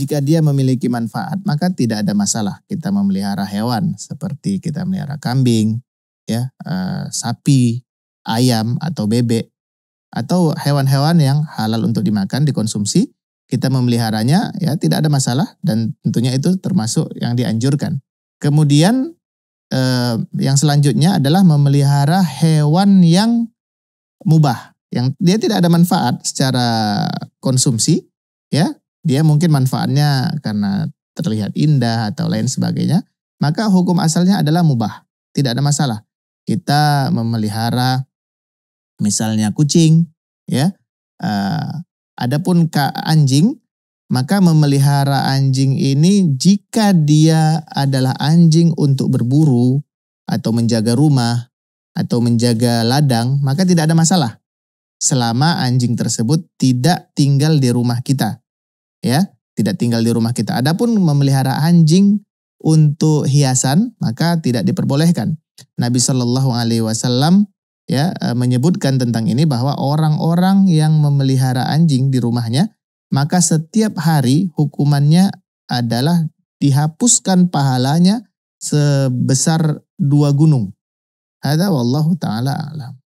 Jika dia memiliki manfaat, maka tidak ada masalah kita memelihara hewan seperti kita melihara kambing, ya, uh, sapi, ayam atau bebek atau hewan-hewan yang halal untuk dimakan, dikonsumsi, kita memeliharanya ya tidak ada masalah dan tentunya itu termasuk yang dianjurkan. Kemudian eh, yang selanjutnya adalah memelihara hewan yang mubah, yang dia tidak ada manfaat secara konsumsi ya, dia mungkin manfaatnya karena terlihat indah atau lain sebagainya, maka hukum asalnya adalah mubah, tidak ada masalah. Kita memelihara misalnya kucing, ya. Uh, adapun ka anjing, maka memelihara anjing ini jika dia adalah anjing untuk berburu atau menjaga rumah atau menjaga ladang, maka tidak ada masalah. Selama anjing tersebut tidak tinggal di rumah kita ya tidak tinggal di rumah kita. Adapun memelihara anjing untuk hiasan maka tidak diperbolehkan. Nabi Shallallahu Alaihi Wasallam ya e, menyebutkan tentang ini bahwa orang-orang yang memelihara anjing di rumahnya maka setiap hari hukumannya adalah dihapuskan pahalanya sebesar dua gunung. Hada wallahu taala alam.